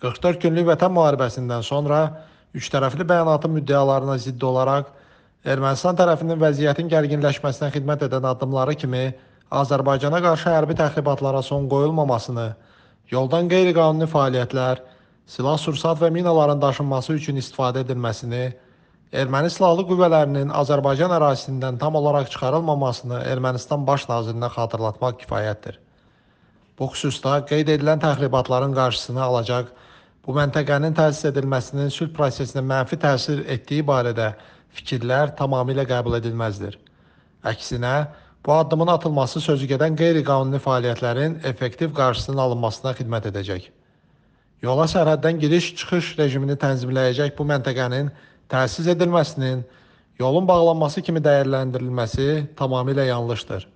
44 günlük vətən müharibəsindən sonra üçtərəfli bəyanatın müddəalarına zidd olaraq Ermənistan tərəfinin vəziyyətin gərginləşməsinə xidmət edən addımları kimi Azərbaycana qarşı hərbi təxribatlara son qoyulmamasını, yoldan qeyri-qanuni fəaliyyətlər, silah-sursat və minaların daşınması üçün istifadə edilməsini, Erməni silahlı qüvvələrinin Azərbaycan ərazisindən tam olaraq çıxarılmamasını Ermənistan baş nazirinə xatırlatmaq kifayətdir. Bu xüsusda qeyd edilən təxribatların qarşısını alacaq Bu məntəqənin təsis edilməsinin sülh prosesinə mənfi təsir etdiyi barədə fikirlər tamamilə qəbul edilməzdir. Əksinə, bu addımın atılması sözügedən qeyri-qanuni fəaliyyətlərin effektiv qarşısının alınmasına xidmət edəcək. Yola sərhəddən giriş-çıxış rejimini tənzimləyəcək bu məntəqənin təsis edilməsinin, yolun bağlanması kimi dəyərləndirilməsi tamamilə yanlışdır.